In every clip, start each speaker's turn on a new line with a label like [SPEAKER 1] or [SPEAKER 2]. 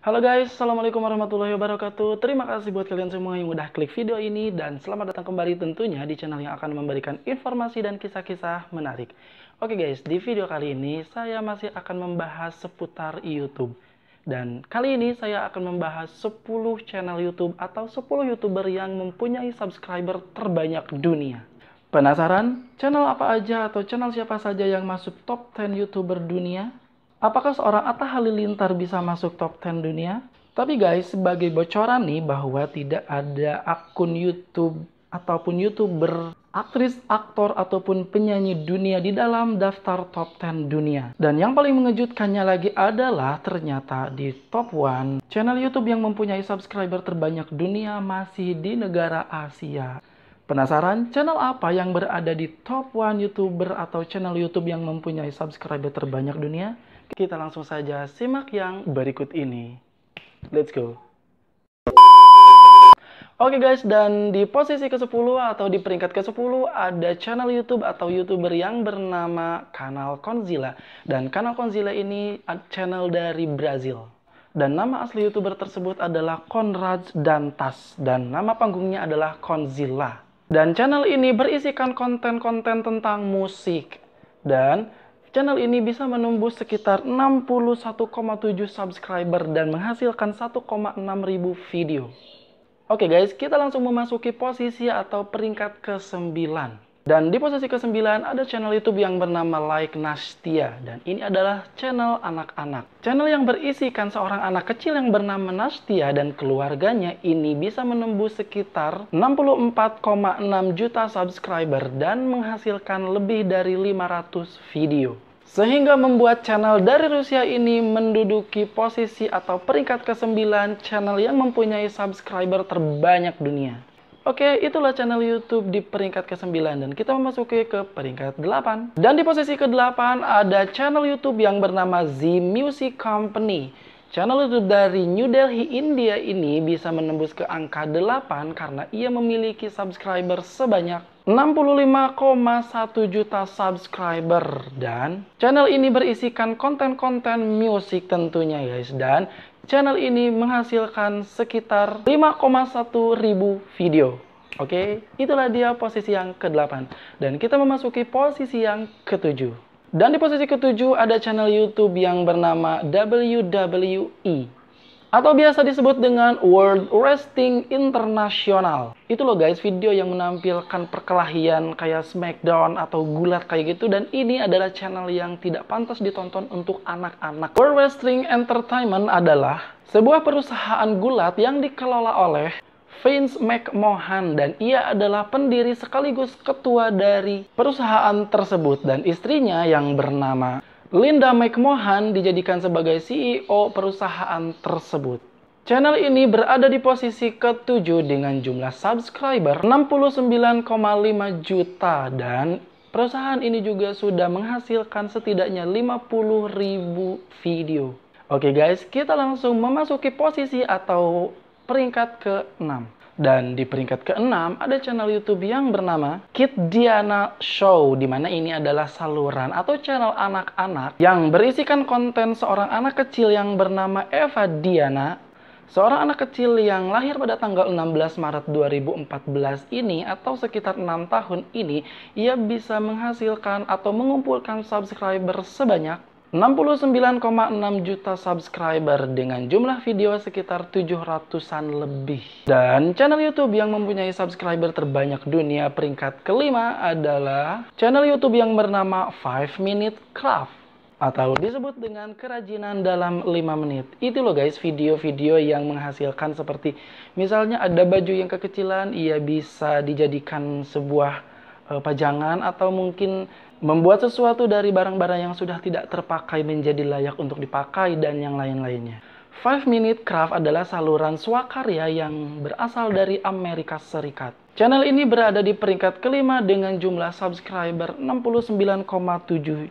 [SPEAKER 1] Halo guys, Assalamualaikum warahmatullahi wabarakatuh Terima kasih buat kalian semua yang udah klik video ini Dan selamat datang kembali tentunya di channel yang akan memberikan informasi dan kisah-kisah menarik Oke guys, di video kali ini saya masih akan membahas seputar Youtube Dan kali ini saya akan membahas 10 channel Youtube atau 10 Youtuber yang mempunyai subscriber terbanyak dunia Penasaran? Channel apa aja atau channel siapa saja yang masuk top 10 Youtuber dunia? Apakah seorang Atta Halilintar bisa masuk top 10 dunia? Tapi guys, sebagai bocoran nih bahwa tidak ada akun YouTube ataupun YouTuber, aktris, aktor, ataupun penyanyi dunia di dalam daftar top 10 dunia. Dan yang paling mengejutkannya lagi adalah ternyata di top 1, channel YouTube yang mempunyai subscriber terbanyak dunia masih di negara Asia. Penasaran channel apa yang berada di top 1 YouTuber atau channel YouTube yang mempunyai subscriber terbanyak dunia? Kita langsung saja simak yang berikut ini. Let's go. Oke okay guys, dan di posisi ke-10 atau di peringkat ke-10 ada channel YouTube atau YouTuber yang bernama Kanal Konzila. Dan Kanal Konzila ini channel dari Brazil. Dan nama asli YouTuber tersebut adalah Konrad Dantas. Dan nama panggungnya adalah Konzila. Dan channel ini berisikan konten-konten tentang musik. Dan Channel ini bisa menembus sekitar 61,7 subscriber dan menghasilkan 1,6 ribu video. Oke guys, kita langsung memasuki posisi atau peringkat ke-9. Dan di posisi ke-9 ada channel YouTube yang bernama Like Nastia dan ini adalah channel anak-anak. Channel yang berisikan seorang anak kecil yang bernama Nastia dan keluarganya ini bisa menembus sekitar 64,6 juta subscriber dan menghasilkan lebih dari 500 video. Sehingga membuat channel dari Rusia ini menduduki posisi atau peringkat ke-9 channel yang mempunyai subscriber terbanyak dunia. Oke, itulah channel YouTube di peringkat ke-9 dan kita memasuki ke peringkat ke-8. Dan di posisi ke-8 ada channel YouTube yang bernama Z Music Company. Channel YouTube dari New Delhi, India ini bisa menembus ke angka 8 karena ia memiliki subscriber sebanyak 65,1 juta subscriber dan channel ini berisikan konten-konten musik tentunya guys dan channel ini menghasilkan sekitar 5,1 ribu video. Oke, okay? itulah dia posisi yang ke-8. Dan kita memasuki posisi yang ke-7. Dan di posisi ke-7 ada channel YouTube yang bernama WWE atau biasa disebut dengan World Wrestling International. Itu loh guys video yang menampilkan perkelahian kayak Smackdown atau gulat kayak gitu dan ini adalah channel yang tidak pantas ditonton untuk anak-anak. World Wrestling Entertainment adalah sebuah perusahaan gulat yang dikelola oleh Vince McMahon dan ia adalah pendiri sekaligus ketua dari perusahaan tersebut dan istrinya yang bernama Linda McMahon dijadikan sebagai CEO perusahaan tersebut. Channel ini berada di posisi ke-7 dengan jumlah subscriber 69,5 juta dan perusahaan ini juga sudah menghasilkan setidaknya 50 ribu video. Oke guys, kita langsung memasuki posisi atau peringkat ke-6. Dan di peringkat keenam ada channel YouTube yang bernama Kid Diana Show, di mana ini adalah saluran atau channel anak-anak yang berisikan konten seorang anak kecil yang bernama Eva Diana Seorang anak kecil yang lahir pada tanggal 16 Maret 2014 ini atau sekitar 6 tahun ini, ia bisa menghasilkan atau mengumpulkan subscriber sebanyak 69,6 juta subscriber dengan jumlah video sekitar 700-an lebih. Dan channel YouTube yang mempunyai subscriber terbanyak dunia peringkat kelima adalah channel YouTube yang bernama Five Minute Craft atau disebut dengan kerajinan dalam 5 menit. Itu loh guys video-video yang menghasilkan seperti misalnya ada baju yang kekecilan ia bisa dijadikan sebuah eh, pajangan atau mungkin membuat sesuatu dari barang-barang yang sudah tidak terpakai menjadi layak untuk dipakai dan yang lain-lainnya. Five Minute Craft adalah saluran swakarya yang berasal dari Amerika Serikat. Channel ini berada di peringkat kelima dengan jumlah subscriber 69,7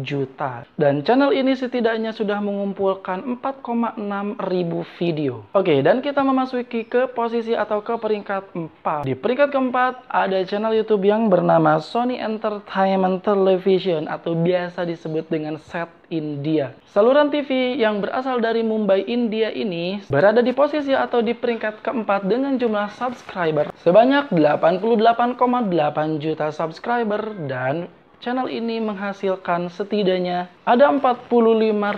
[SPEAKER 1] juta. Dan channel ini setidaknya sudah mengumpulkan 4,6 ribu video. Oke, dan kita memasuki ke posisi atau ke peringkat 4. Di peringkat keempat, ada channel YouTube yang bernama Sony Entertainment Television atau biasa disebut dengan Set India. Saluran TV yang berasal dari Mumbai, India ini berada di posisi atau di peringkat keempat dengan jumlah subscriber sebanyak 88,8 juta subscriber dan channel ini menghasilkan setidaknya ada 45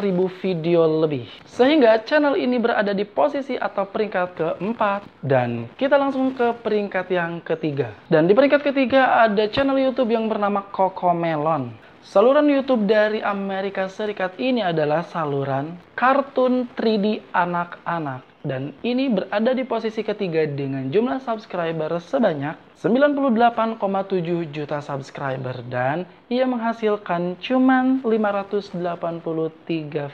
[SPEAKER 1] ribu video lebih. Sehingga channel ini berada di posisi atau peringkat keempat. Dan kita langsung ke peringkat yang ketiga. Dan di peringkat ketiga ada channel YouTube yang bernama Coco Melon. Saluran YouTube dari Amerika Serikat ini adalah saluran kartun 3D anak-anak dan ini berada di posisi ketiga dengan jumlah subscriber sebanyak 98,7 juta subscriber dan ia menghasilkan cuman 583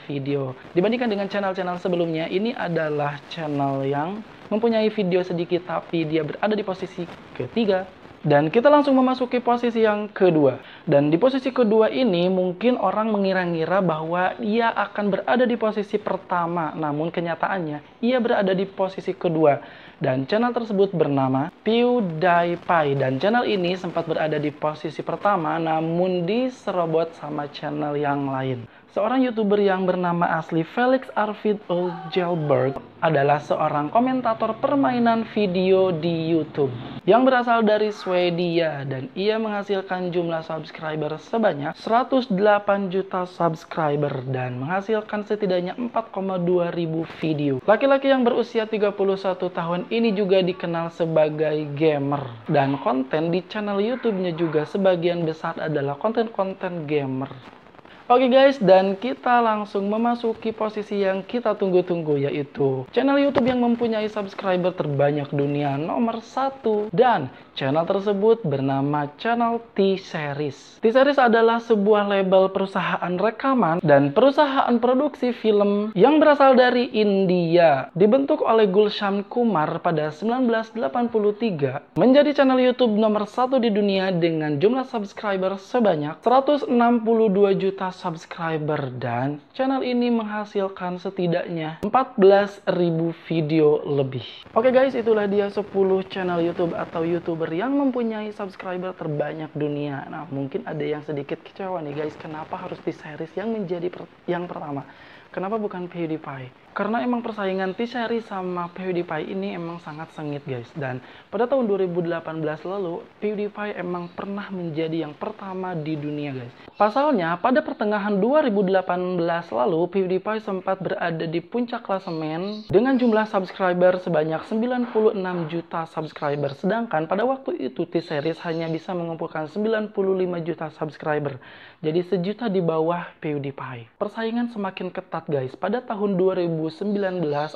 [SPEAKER 1] video. Dibandingkan dengan channel-channel sebelumnya, ini adalah channel yang mempunyai video sedikit tapi dia berada di posisi ketiga dan kita langsung memasuki posisi yang kedua. Dan di posisi kedua ini mungkin orang mengira-ngira bahwa ia akan berada di posisi pertama, namun kenyataannya ia berada di posisi kedua. Dan channel tersebut bernama PewDiePie. Dan channel ini sempat berada di posisi pertama, namun diserobot sama channel yang lain. Seorang YouTuber yang bernama asli Felix Arvid Olgelberg adalah seorang komentator permainan video di YouTube yang berasal dari Swedia dan ia menghasilkan jumlah subscriber sebanyak 108 juta subscriber dan menghasilkan setidaknya 4,2 ribu video. Laki-laki yang berusia 31 tahun ini juga dikenal sebagai gamer dan konten di channel YouTube-nya juga sebagian besar adalah konten-konten gamer. Oke okay guys, dan kita langsung memasuki posisi yang kita tunggu-tunggu yaitu channel YouTube yang mempunyai subscriber terbanyak dunia nomor satu dan channel tersebut bernama channel T-Series. T-Series adalah sebuah label perusahaan rekaman dan perusahaan produksi film yang berasal dari India. Dibentuk oleh Gulshan Kumar pada 1983 menjadi channel YouTube nomor satu di dunia dengan jumlah subscriber sebanyak 162 juta subscriber dan channel ini menghasilkan setidaknya 14.000 video lebih. Oke guys, itulah dia 10 channel YouTube atau YouTuber yang mempunyai subscriber terbanyak dunia. Nah, mungkin ada yang sedikit kecewa nih guys, kenapa harus di series yang menjadi yang pertama? Kenapa bukan PewDiePie? Karena emang persaingan T-Series sama PewDiePie ini emang sangat sengit guys. Dan pada tahun 2018 lalu, PewDiePie emang pernah menjadi yang pertama di dunia guys. Pasalnya, pada pertengahan 2018 lalu, PewDiePie sempat berada di puncak klasemen dengan jumlah subscriber sebanyak 96 juta subscriber. Sedangkan pada waktu itu T-Series hanya bisa mengumpulkan 95 juta subscriber. Jadi sejuta di bawah PewDiePie. Persaingan semakin ketat guys, pada tahun 2019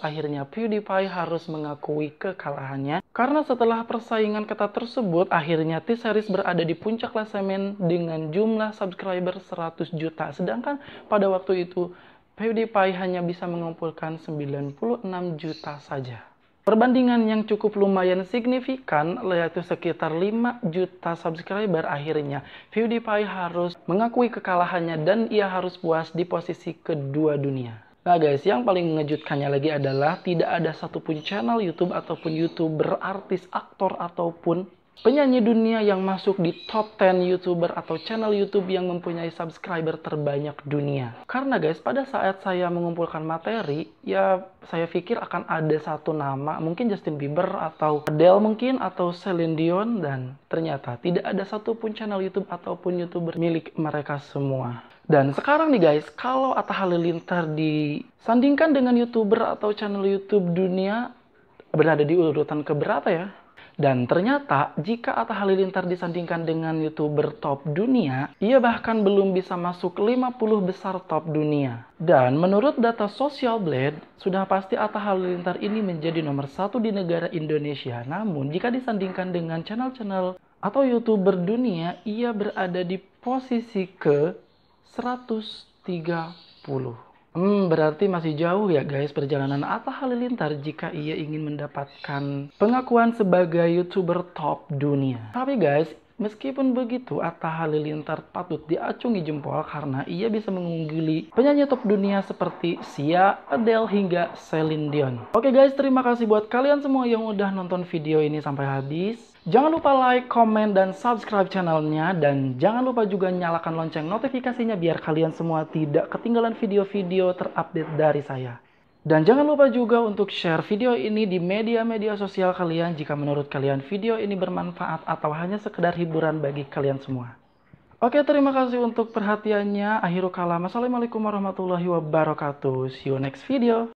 [SPEAKER 1] akhirnya PewDiePie harus mengakui kekalahannya karena setelah persaingan ketat tersebut akhirnya T-Series berada di puncak klasemen dengan jumlah subscriber 100 juta sedangkan pada waktu itu PewDiePie hanya bisa mengumpulkan 96 juta saja. Perbandingan yang cukup lumayan signifikan, yaitu sekitar 5 juta subscriber akhirnya, PewDiePie harus mengakui kekalahannya dan ia harus puas di posisi kedua dunia. Nah guys, yang paling mengejutkannya lagi adalah tidak ada satupun channel YouTube ataupun YouTuber, artis, aktor, ataupun penyanyi dunia yang masuk di top 10 YouTuber atau channel YouTube yang mempunyai subscriber terbanyak dunia. Karena guys, pada saat saya mengumpulkan materi, ya saya pikir akan ada satu nama, mungkin Justin Bieber atau Adele mungkin atau Celine Dion dan ternyata tidak ada satupun channel YouTube ataupun YouTuber milik mereka semua. Dan sekarang nih guys, kalau Atta Halilintar disandingkan dengan YouTuber atau channel YouTube dunia, berada di urutan keberapa ya? Dan ternyata, jika Atta Halilintar disandingkan dengan youtuber top dunia, ia bahkan belum bisa masuk 50 besar top dunia. Dan menurut data Social Blade, sudah pasti Atta Halilintar ini menjadi nomor satu di negara Indonesia. Namun, jika disandingkan dengan channel-channel atau youtuber dunia, ia berada di posisi ke 130. Hmm, berarti masih jauh ya guys perjalanan Atta Halilintar jika ia ingin mendapatkan pengakuan sebagai YouTuber top dunia. Tapi guys, Meskipun begitu, Atta Halilintar patut diacungi jempol karena ia bisa mengungguli penyanyi top dunia seperti Sia, Adele, hingga Celine Dion. Oke guys, terima kasih buat kalian semua yang udah nonton video ini sampai habis. Jangan lupa like, komen, dan subscribe channelnya. Dan jangan lupa juga nyalakan lonceng notifikasinya biar kalian semua tidak ketinggalan video-video terupdate dari saya. Dan jangan lupa juga untuk share video ini di media-media sosial kalian jika menurut kalian video ini bermanfaat atau hanya sekedar hiburan bagi kalian semua. Oke, terima kasih untuk perhatiannya. Akhirul kalam. Assalamualaikum warahmatullahi wabarakatuh. See you next video.